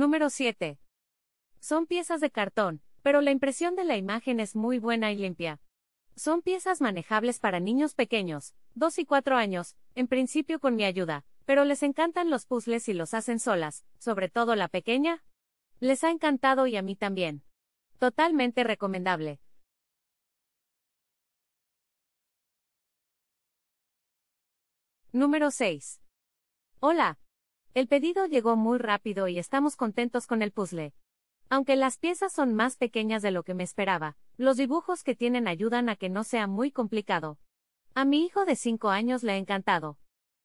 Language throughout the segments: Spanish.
Número 7. Son piezas de cartón, pero la impresión de la imagen es muy buena y limpia. Son piezas manejables para niños pequeños, 2 y 4 años, en principio con mi ayuda, pero les encantan los puzzles y los hacen solas, sobre todo la pequeña. Les ha encantado y a mí también. Totalmente recomendable. Número 6. Hola, el pedido llegó muy rápido y estamos contentos con el puzzle. Aunque las piezas son más pequeñas de lo que me esperaba, los dibujos que tienen ayudan a que no sea muy complicado. A mi hijo de 5 años le ha encantado.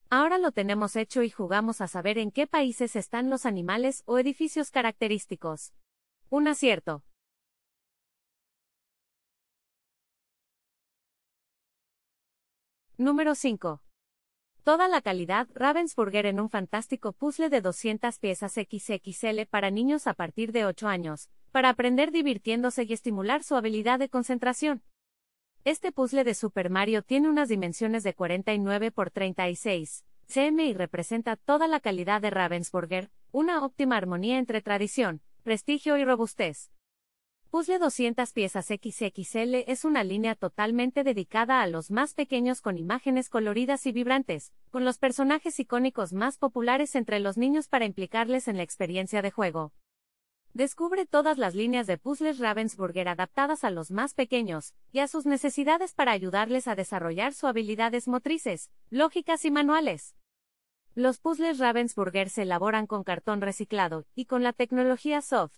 Ahora lo tenemos hecho y jugamos a saber en qué países están los animales o edificios característicos. Un acierto. Número 5. Toda la calidad Ravensburger en un fantástico puzzle de 200 piezas XXL para niños a partir de 8 años, para aprender divirtiéndose y estimular su habilidad de concentración. Este puzzle de Super Mario tiene unas dimensiones de 49 x 36 cm y representa toda la calidad de Ravensburger, una óptima armonía entre tradición, prestigio y robustez. Puzzle 200 piezas XXL es una línea totalmente dedicada a los más pequeños con imágenes coloridas y vibrantes, con los personajes icónicos más populares entre los niños para implicarles en la experiencia de juego. Descubre todas las líneas de puzzles Ravensburger adaptadas a los más pequeños y a sus necesidades para ayudarles a desarrollar sus habilidades motrices, lógicas y manuales. Los puzzles Ravensburger se elaboran con cartón reciclado y con la tecnología soft.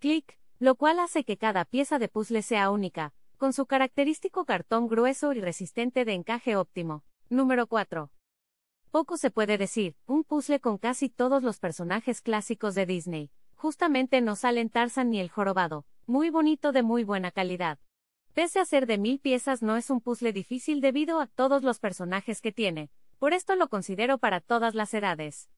Click, lo cual hace que cada pieza de puzzle sea única, con su característico cartón grueso y resistente de encaje óptimo. Número 4. Poco se puede decir, un puzzle con casi todos los personajes clásicos de Disney. Justamente no salen Tarzan ni el jorobado, muy bonito de muy buena calidad. Pese a ser de mil piezas no es un puzzle difícil debido a todos los personajes que tiene, por esto lo considero para todas las edades.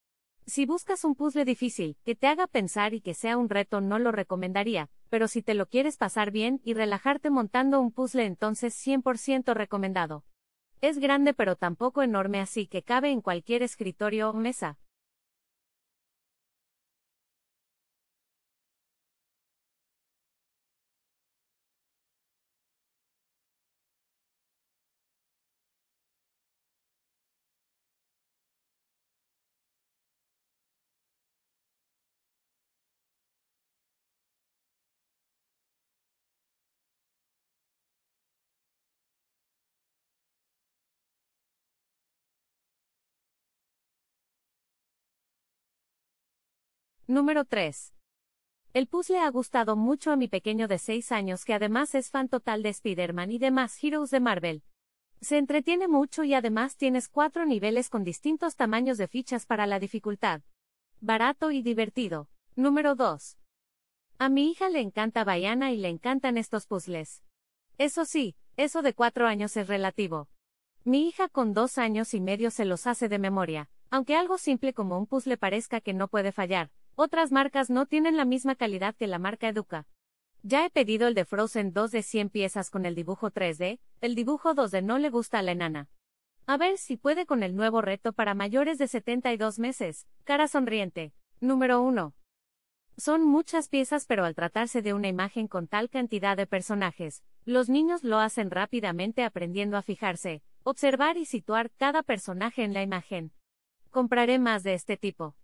Si buscas un puzzle difícil, que te haga pensar y que sea un reto no lo recomendaría, pero si te lo quieres pasar bien y relajarte montando un puzzle entonces 100% recomendado. Es grande pero tampoco enorme así que cabe en cualquier escritorio o mesa. Número 3. El puzzle ha gustado mucho a mi pequeño de 6 años que además es fan total de Spider-Man y demás Heroes de Marvel. Se entretiene mucho y además tienes cuatro niveles con distintos tamaños de fichas para la dificultad. Barato y divertido. Número 2. A mi hija le encanta Bayana y le encantan estos puzzles. Eso sí, eso de 4 años es relativo. Mi hija con 2 años y medio se los hace de memoria, aunque algo simple como un puzzle parezca que no puede fallar, otras marcas no tienen la misma calidad que la marca Educa. Ya he pedido el de Frozen 2 de 100 piezas con el dibujo 3D, el dibujo 2D no le gusta a la enana. A ver si puede con el nuevo reto para mayores de 72 meses, cara sonriente. Número 1. Son muchas piezas pero al tratarse de una imagen con tal cantidad de personajes, los niños lo hacen rápidamente aprendiendo a fijarse, observar y situar cada personaje en la imagen. Compraré más de este tipo.